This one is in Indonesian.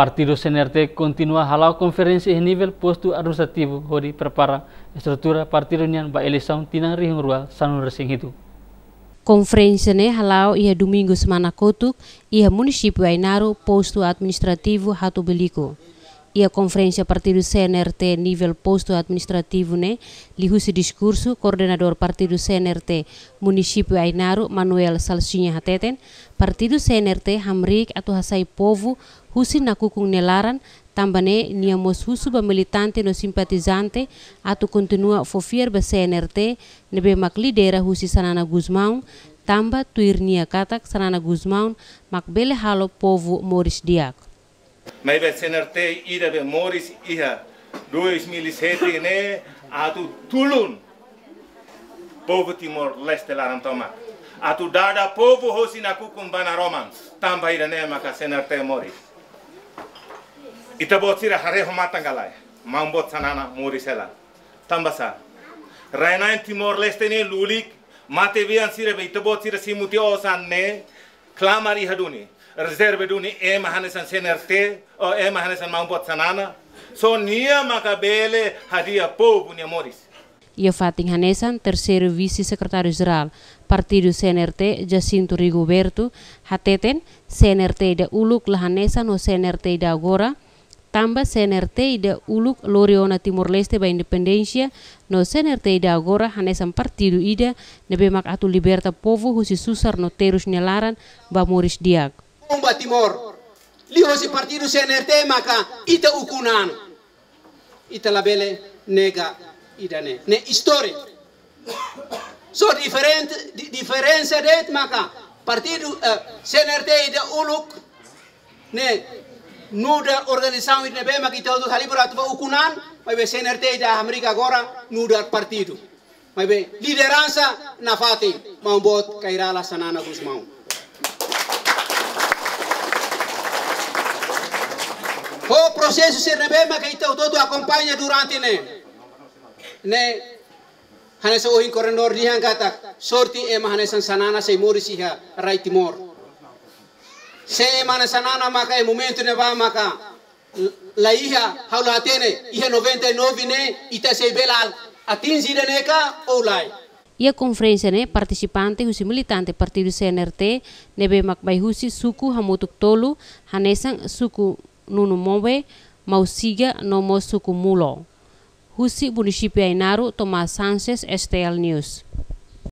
partido CNRT continua halau konferensi em postu administrativo onde prepara estrutura partido nian ba eleison tinang rihung rua sanun resing itu. Konferensi ne halau ia domingo semana kotuk ia munisipu Ainaru postu administrativo Hatu Belico. Ia e a partido CNRT nivel posto administrativo né lihusi diskursu coordenador partido CNRT município Ainaru Manuel Salsinha Hateten partido CNRT Hamrik atau Hasai Povo husi nakukung nelaran tambane mos husu ba militante no simpatizante atu kontinua fofier ba CNRT nebe mak lidera husi Sanana Guzmão tamba tuirnia katak Sanana Guzmão mak bele halo povo Moris Diak. Mai bai senarte ira be moris iha. Dua heti ne atu tulun. Povo Timor leste laran toma. Atu dada povo hosin aku bana romans. Tamba ira ne maka senarte moris. Ita botsira hare homatangalai. Mau bot sanana moris hela. Tambah sa. Timor leste ne lulik. Mate vian zire, ita botsira simuti osan ne. Klamari haduni. reserve duni ema hanesan senerte o ema hanesan mampot sanana so nia bele hadia povo punya moris ia Fatin Hanesan, terseru visi sekretaris jeral partido CNRT, Jacinto Rigoberto, hateten CNRT da Uluk Lahanesan o CNRT da Agora, tambah CNRT da Uluk Loriona Timor-Leste ba independensia no CNRT da Agora Hanesan partidu ida, nebemak atu liberta povo husi susar no terus nyelaran ba Moris Diak. Cuba Timor. Li si partido CNRT maka ita ukunan. Ita labele nega idane. Ne istori. So different differenza det maka partido uh, eh, CNRT ida uluk ne nudar organisasi idne be maka ita utu halibur atwa ukunan maibe CNRT ida Amerika gora nudar partido, Maibe lideransa nafati mau maubot kairala sanana mau. O processo se rebema que todo acompanha durante né. Né. haneso o corredor sorti e sanana se rai timor. Se momento ne maka la hija haula hija 99 ne ita se de a participantes né participante husi militante partido CNRT nebe suku hamutuk tolu hanesan suku nunu mowe mau siga nomo suku mulo. Husi bunisipi naru Thomas Sanchez STL News.